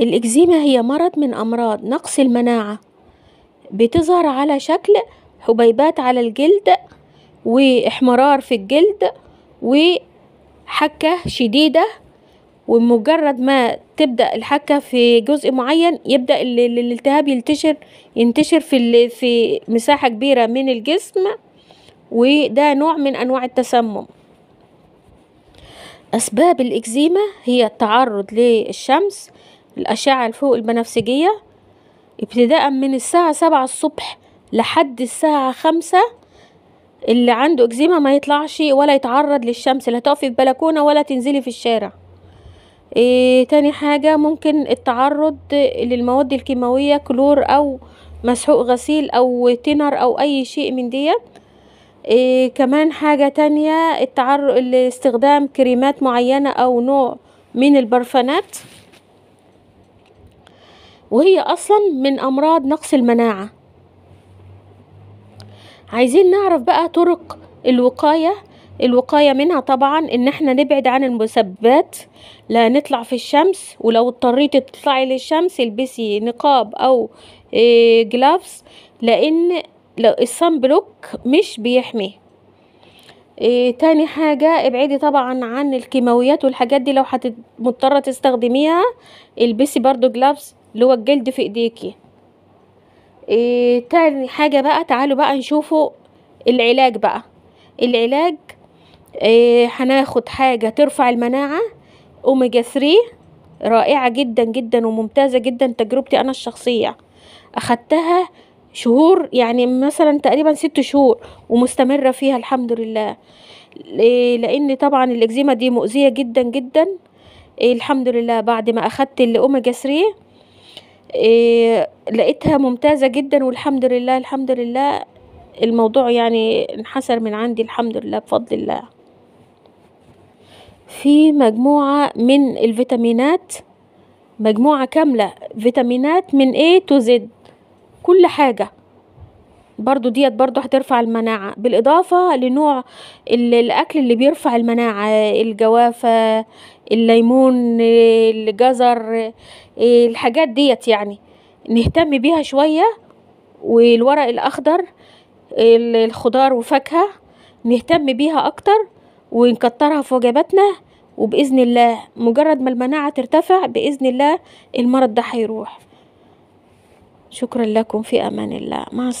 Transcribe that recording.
الإكزيما هي مرض من أمراض نقص المناعة بتظهر على شكل حبيبات على الجلد واحمرار في الجلد وحكة شديدة ومجرد ما تبدأ الحكة في جزء معين يبدأ الالتهاب ينتشر ينتشر في في مساحة كبيرة من الجسم وده نوع من أنواع التسمم أسباب الإكزيما هي التعرض للشمس الأشعة الفوق البنفسجية ابتداء من الساعة سبعة الصبح لحد الساعة خمسة اللي عنده اكزيما ما يطلعش ولا يتعرض للشمس لا تقفي في بلكونة ولا تنزلي في الشارع إيه تاني حاجة ممكن التعرض للمواد الكيماوية كلور أو مسحوق غسيل أو تينر أو أي شيء من ديت إيه كمان حاجة تانية التعرض لاستخدام كريمات معينة أو نوع من البرفانات وهي أصلا من أمراض نقص المناعة عايزين نعرف بقى طرق الوقاية الوقاية منها طبعا ان احنا نبعد عن المسببات لا نطلع في الشمس ولو اضطريتي تطلعي للشمس البسي نقاب او جلافز إيه، لان الصن بلوك مش بيحمي إيه تاني حاجة ابعدي طبعا عن الكيماويات والحاجات دي لو مضطرة تستخدميها البسي برضو جلافز اللي هو الجلد في ايديكي إيه تاني حاجة بقى تعالوا بقى نشوفوا العلاج بقى العلاج إيه هناخد حاجة ترفع المناعة اوميجا 3 رائعة جدا جدا وممتازة جدا تجربتي انا الشخصية اخدتها شهور يعني مثلا تقريبا ست شهور ومستمرة فيها الحمد لله إيه، لان طبعا الاكزيما دي مؤذية جدا جدا إيه، الحمد لله بعد ما اخدت الاوميجا 3 إيه، لقيتها ممتازة جدا والحمد لله الحمد لله الموضوع يعني انحسر من عندي الحمد لله بفضل الله في مجموعة من الفيتامينات مجموعة كاملة فيتامينات من A تو Z كل حاجة برضو ديت برضو هترفع المناعة بالإضافة لنوع الأكل اللي بيرفع المناعة الجوافة الليمون الجزر الحاجات ديت يعني نهتم بيها شوية والورق الأخضر الخضار وفاكهة نهتم بيها أكتر ونكترها في وجباتنا وبإذن الله مجرد ما المناعة ترتفع بإذن الله المرض ده هيروح شكرا لكم في أمان الله مع السلامة